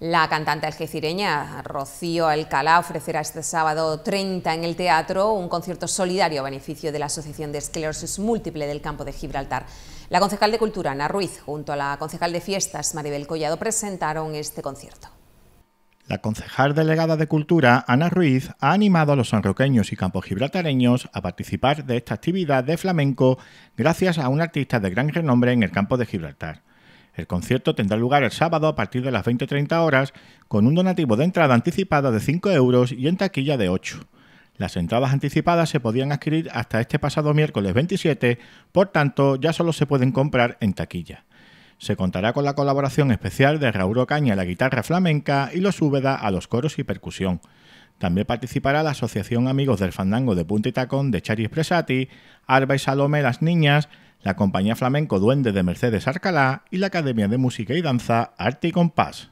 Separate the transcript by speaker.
Speaker 1: La cantante algecireña Rocío Alcalá ofrecerá este sábado 30 en el teatro un concierto solidario a beneficio de la Asociación de Esclerosis Múltiple del Campo de Gibraltar. La concejal de Cultura, Ana Ruiz, junto a la concejal de Fiestas, Maribel Collado, presentaron este concierto.
Speaker 2: La concejal delegada de Cultura, Ana Ruiz, ha animado a los sanroqueños y campos gibraltareños a participar de esta actividad de flamenco gracias a un artista de gran renombre en el campo de Gibraltar. El concierto tendrá lugar el sábado a partir de las 20.30 horas con un donativo de entrada anticipada de 5 euros y en taquilla de 8. Las entradas anticipadas se podían adquirir hasta este pasado miércoles 27, por tanto ya solo se pueden comprar en taquilla. Se contará con la colaboración especial de Raúl Ocaña a la guitarra flamenca y los Úbeda a los coros y percusión. También participará la Asociación Amigos del Fandango de Punta y Tacón de Charis Presati, alba y Salome Las Niñas, la
Speaker 3: compañía flamenco Duende de Mercedes Arcalá y la Academia de Música y Danza Arte y Compás.